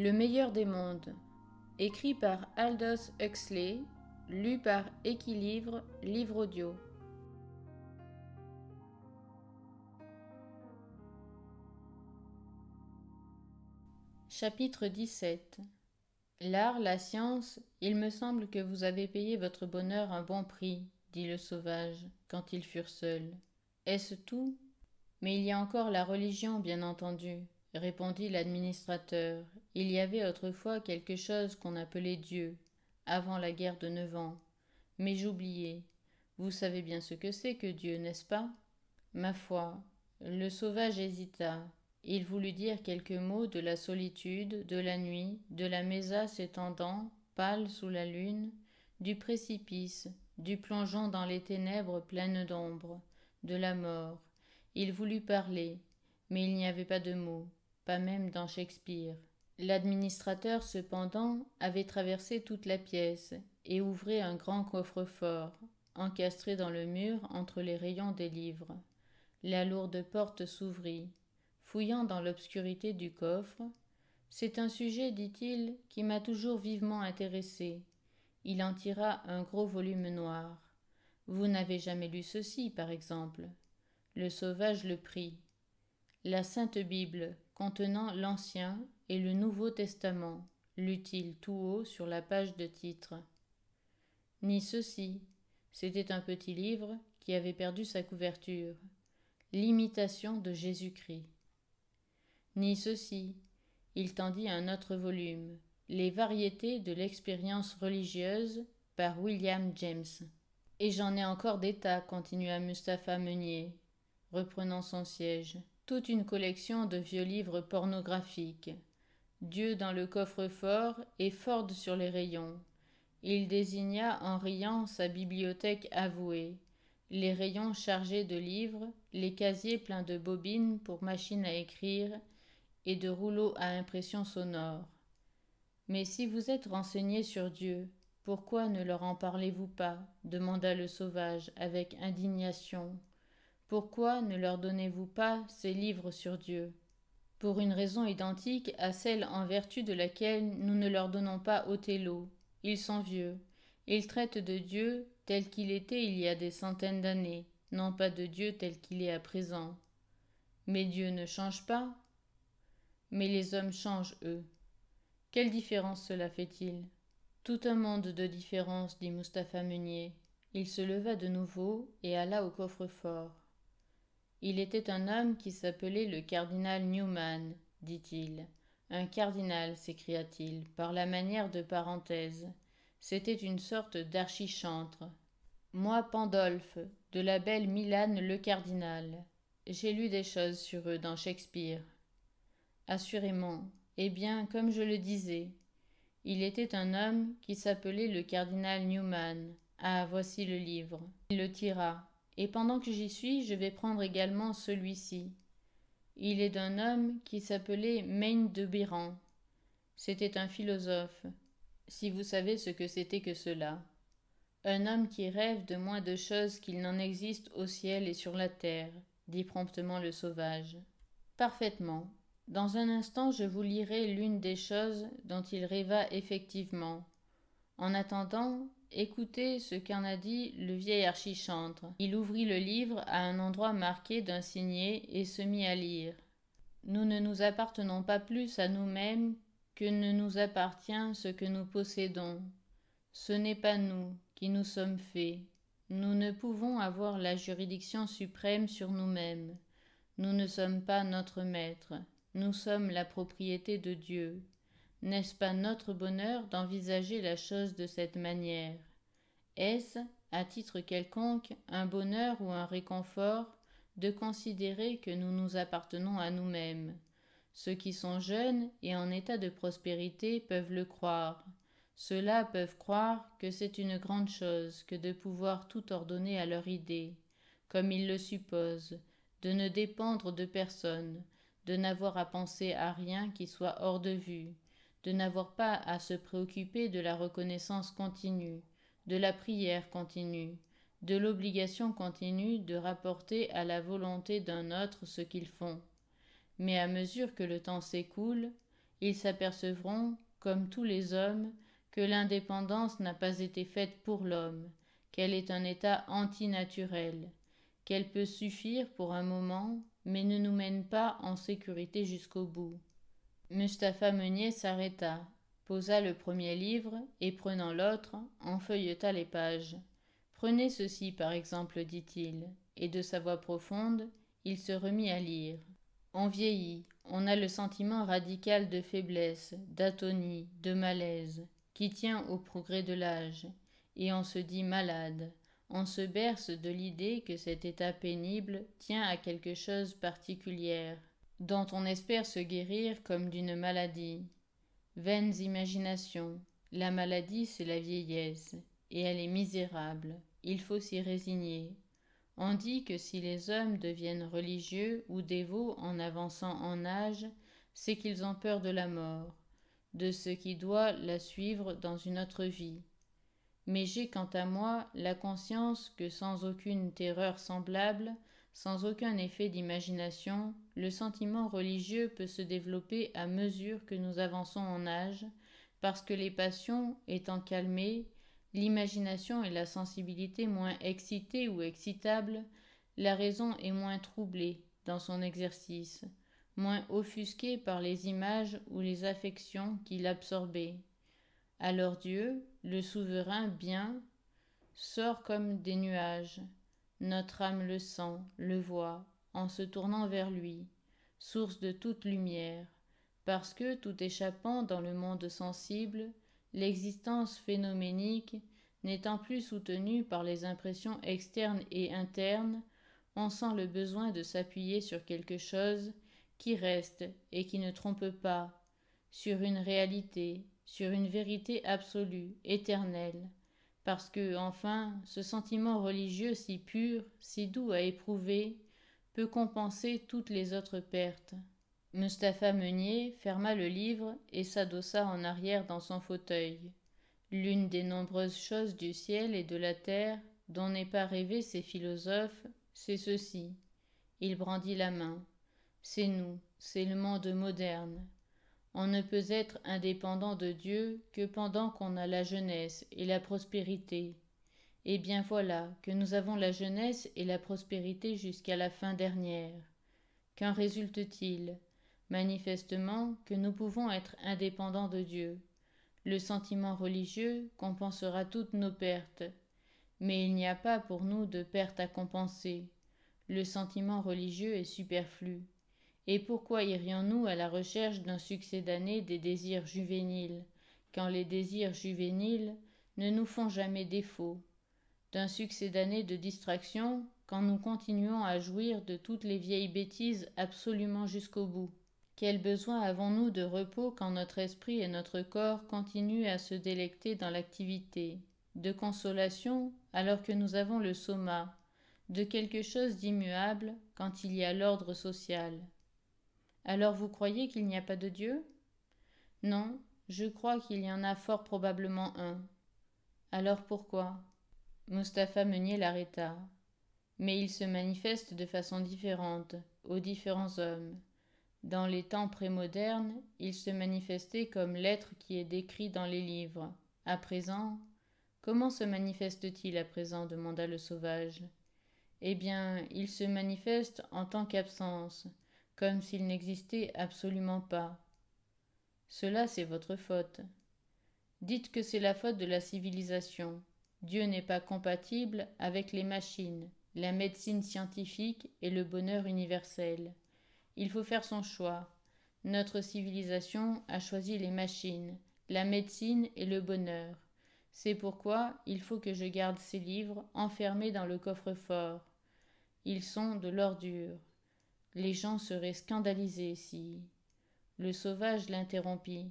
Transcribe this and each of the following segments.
Le meilleur des mondes, écrit par Aldous Huxley, lu par Equilibre livre audio. Chapitre 17 L'art, la science, il me semble que vous avez payé votre bonheur un bon prix, dit le sauvage, quand ils furent seuls. Est-ce tout Mais il y a encore la religion, bien entendu répondit l'administrateur. Il y avait autrefois quelque chose qu'on appelait Dieu, avant la guerre de neuf ans. Mais j'oubliais. Vous savez bien ce que c'est que Dieu, n'est-ce pas Ma foi. Le sauvage hésita. Il voulut dire quelques mots de la solitude, de la nuit, de la mesa s'étendant, pâle sous la lune, du précipice, du plongeon dans les ténèbres pleines d'ombre, de la mort. Il voulut parler, mais il n'y avait pas de mots même dans Shakespeare. L'administrateur, cependant, avait traversé toute la pièce et ouvrait un grand coffre-fort, encastré dans le mur entre les rayons des livres. La lourde porte s'ouvrit. Fouillant dans l'obscurité du coffre, c'est un sujet, dit-il, qui m'a toujours vivement intéressé. Il en tira un gros volume noir. Vous n'avez jamais lu ceci, par exemple. Le sauvage le prit. La Sainte Bible, contenant l'Ancien et le Nouveau Testament, lut-il tout haut sur la page de titre. Ni ceci. C'était un petit livre qui avait perdu sa couverture. L'imitation de Jésus-Christ. Ni ceci. Il tendit un autre volume. Les variétés de l'expérience religieuse par William James. Et j'en ai encore d'état, continua Mustapha Meunier, reprenant son siège toute une collection de vieux livres pornographiques. Dieu dans le coffre-fort et Ford sur les rayons. Il désigna en riant sa bibliothèque avouée, les rayons chargés de livres, les casiers pleins de bobines pour machines à écrire et de rouleaux à impression sonore. Mais si vous êtes renseigné sur Dieu, pourquoi ne leur en parlez-vous pas demanda le sauvage avec indignation. Pourquoi ne leur donnez-vous pas ces livres sur Dieu Pour une raison identique à celle en vertu de laquelle nous ne leur donnons pas Othello. Ils sont vieux. Ils traitent de Dieu tel qu'il était il y a des centaines d'années, non pas de Dieu tel qu'il est à présent. Mais Dieu ne change pas. Mais les hommes changent, eux. Quelle différence cela fait-il Tout un monde de différence, dit Mustapha Meunier. Il se leva de nouveau et alla au coffre-fort. Il était un homme qui s'appelait le cardinal Newman, dit-il. Un cardinal, s'écria-t-il, par la manière de parenthèse. C'était une sorte d'archichantre. Moi, Pandolphe, de la belle Milan le cardinal. J'ai lu des choses sur eux dans Shakespeare. Assurément. Eh bien, comme je le disais, il était un homme qui s'appelait le cardinal Newman. Ah, voici le livre. Il le tira et pendant que j'y suis, je vais prendre également celui-ci. Il est d'un homme qui s'appelait Maine de Béran. C'était un philosophe, si vous savez ce que c'était que cela. Un homme qui rêve de moins de choses qu'il n'en existe au ciel et sur la terre, dit promptement le sauvage. Parfaitement. Dans un instant je vous lirai l'une des choses dont il rêva effectivement. En attendant, Écoutez ce qu'en a dit le vieil archichantre. Il ouvrit le livre à un endroit marqué d'un signé et se mit à lire. Nous ne nous appartenons pas plus à nous-mêmes que ne nous appartient ce que nous possédons. Ce n'est pas nous qui nous sommes faits. Nous ne pouvons avoir la juridiction suprême sur nous-mêmes. Nous ne sommes pas notre maître. Nous sommes la propriété de Dieu. N'est-ce pas notre bonheur d'envisager la chose de cette manière Est-ce, à titre quelconque, un bonheur ou un réconfort de considérer que nous nous appartenons à nous-mêmes Ceux qui sont jeunes et en état de prospérité peuvent le croire. Ceux-là peuvent croire que c'est une grande chose que de pouvoir tout ordonner à leur idée, comme ils le supposent, de ne dépendre de personne, de n'avoir à penser à rien qui soit hors de vue, de n'avoir pas à se préoccuper de la reconnaissance continue, de la prière continue, de l'obligation continue de rapporter à la volonté d'un autre ce qu'ils font. Mais à mesure que le temps s'écoule, ils s'apercevront, comme tous les hommes, que l'indépendance n'a pas été faite pour l'homme, qu'elle est un état antinaturel, qu'elle peut suffire pour un moment, mais ne nous mène pas en sécurité jusqu'au bout. Mustapha Meunier s'arrêta, posa le premier livre et prenant l'autre, en feuilleta les pages. Prenez ceci par exemple, dit-il, et de sa voix profonde, il se remit à lire. On vieillit, on a le sentiment radical de faiblesse, d'atonie, de malaise, qui tient au progrès de l'âge, et on se dit malade, on se berce de l'idée que cet état pénible tient à quelque chose particulière, dont on espère se guérir comme d'une maladie. Vaines imaginations. La maladie, c'est la vieillesse, et elle est misérable. Il faut s'y résigner. On dit que si les hommes deviennent religieux ou dévots en avançant en âge, c'est qu'ils ont peur de la mort, de ce qui doit la suivre dans une autre vie. Mais j'ai quant à moi la conscience que sans aucune terreur semblable, sans aucun effet d'imagination, le sentiment religieux peut se développer à mesure que nous avançons en âge, parce que les passions étant calmées, l'imagination et la sensibilité moins excitées ou excitables, la raison est moins troublée dans son exercice, moins offusquée par les images ou les affections qui l'absorbaient. Alors Dieu, le souverain bien, sort comme des nuages, notre âme le sent, le voit, en se tournant vers lui, source de toute lumière, parce que tout échappant dans le monde sensible, l'existence phénoménique, n'étant plus soutenue par les impressions externes et internes, on sent le besoin de s'appuyer sur quelque chose qui reste et qui ne trompe pas, sur une réalité, sur une vérité absolue, éternelle, parce que, enfin, ce sentiment religieux si pur, si doux à éprouver, peut compenser toutes les autres pertes. Mustapha Meunier ferma le livre et s'adossa en arrière dans son fauteuil. L'une des nombreuses choses du ciel et de la terre dont n'est pas rêvé ces philosophes, c'est ceci. Il brandit la main. C'est nous, c'est le monde moderne. On ne peut être indépendant de Dieu que pendant qu'on a la jeunesse et la prospérité. Eh bien voilà, que nous avons la jeunesse et la prospérité jusqu'à la fin dernière. Qu'en résulte-t-il Manifestement que nous pouvons être indépendants de Dieu. Le sentiment religieux compensera toutes nos pertes. Mais il n'y a pas pour nous de pertes à compenser. Le sentiment religieux est superflu. Et pourquoi irions-nous à la recherche d'un succès d'année des désirs juvéniles, quand les désirs juvéniles ne nous font jamais défaut D'un succès d'année de distraction, quand nous continuons à jouir de toutes les vieilles bêtises absolument jusqu'au bout Quel besoin avons-nous de repos quand notre esprit et notre corps continuent à se délecter dans l'activité De consolation, alors que nous avons le soma de quelque chose d'immuable quand il y a l'ordre social. Alors vous croyez qu'il n'y a pas de Dieu Non, je crois qu'il y en a fort probablement un. Alors pourquoi Mustapha Meunier l'arrêta. Mais il se manifeste de façon différente aux différents hommes. Dans les temps prémodernes, il se manifestait comme l'être qui est décrit dans les livres. À présent, comment se manifeste-t-il à présent demanda le sauvage. Eh bien, il se manifeste en tant qu'absence, comme s'il n'existait absolument pas. Cela, c'est votre faute. Dites que c'est la faute de la civilisation. Dieu n'est pas compatible avec les machines, la médecine scientifique et le bonheur universel. Il faut faire son choix. Notre civilisation a choisi les machines, la médecine et le bonheur. C'est pourquoi il faut que je garde ces livres enfermés dans le coffre-fort. Ils sont de l'ordure. Les gens seraient scandalisés si. Le sauvage l'interrompit.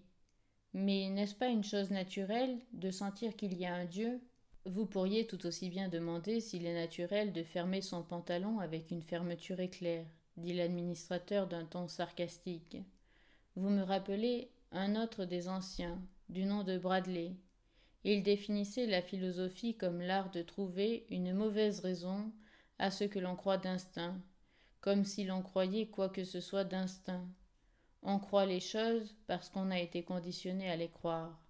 Mais n'est-ce pas une chose naturelle de sentir qu'il y a un Dieu Vous pourriez tout aussi bien demander s'il est naturel de fermer son pantalon avec une fermeture éclair, dit l'administrateur d'un ton sarcastique. Vous me rappelez un autre des anciens, du nom de Bradley. Il définissait la philosophie comme l'art de trouver une mauvaise raison à ce que l'on croit d'instinct, comme si l'on croyait quoi que ce soit d'instinct. On croit les choses parce qu'on a été conditionné à les croire.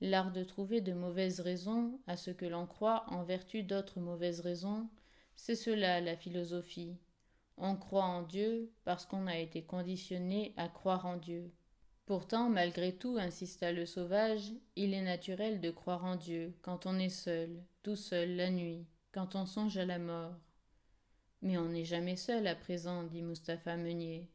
L'art de trouver de mauvaises raisons à ce que l'on croit en vertu d'autres mauvaises raisons, c'est cela la philosophie. On croit en Dieu parce qu'on a été conditionné à croire en Dieu. Pourtant, malgré tout, insista le sauvage, il est naturel de croire en Dieu quand on est seul, tout seul la nuit, quand on songe à la mort. Mais on n'est jamais seul à présent, dit Mustapha Meunier.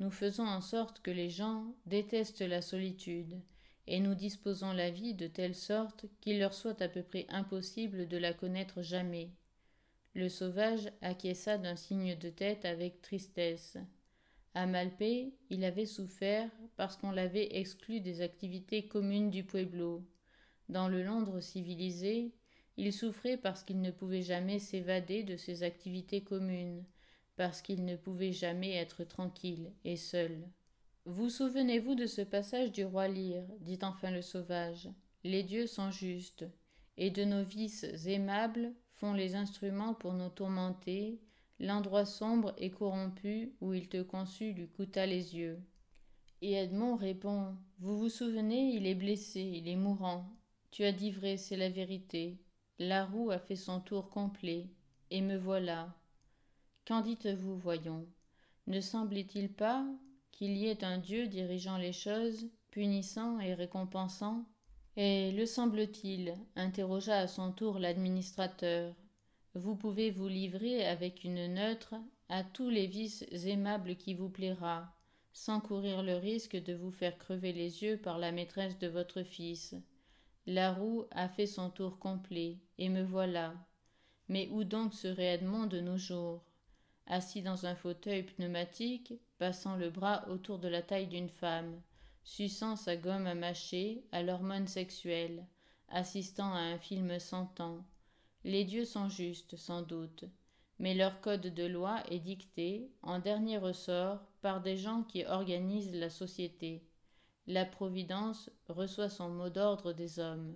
Nous faisons en sorte que les gens détestent la solitude, et nous disposons la vie de telle sorte qu'il leur soit à peu près impossible de la connaître jamais. Le sauvage acquiesça d'un signe de tête avec tristesse. À Malpé, il avait souffert parce qu'on l'avait exclu des activités communes du pueblo. Dans le Londres civilisé, il souffrait parce qu'il ne pouvait jamais s'évader de ses activités communes, parce qu'il ne pouvait jamais être tranquille et seul. Vous souvenez-vous de ce passage du roi Lyre ?» dit enfin le sauvage. Les dieux sont justes, et de nos vices aimables font les instruments pour nous tourmenter, l'endroit sombre et corrompu où il te conçut lui coûta les yeux. Et Edmond répond Vous vous souvenez, il est blessé, il est mourant. Tu as dit vrai, c'est la vérité. La roue a fait son tour complet, et me voilà. Qu'en dites-vous, voyons Ne semble t il pas qu'il y ait un Dieu dirigeant les choses, punissant et récompensant Et le semble-t-il interrogea à son tour l'administrateur. Vous pouvez vous livrer avec une neutre à tous les vices aimables qui vous plaira, sans courir le risque de vous faire crever les yeux par la maîtresse de votre fils. La roue a fait son tour complet, et me voilà. Mais où donc serait Edmond de nos jours Assis dans un fauteuil pneumatique, passant le bras autour de la taille d'une femme, suçant sa gomme à mâcher, à l'hormone sexuelle, assistant à un film sans temps. Les dieux sont justes, sans doute, mais leur code de loi est dicté, en dernier ressort, par des gens qui organisent la société la Providence reçoit son mot d'ordre des hommes.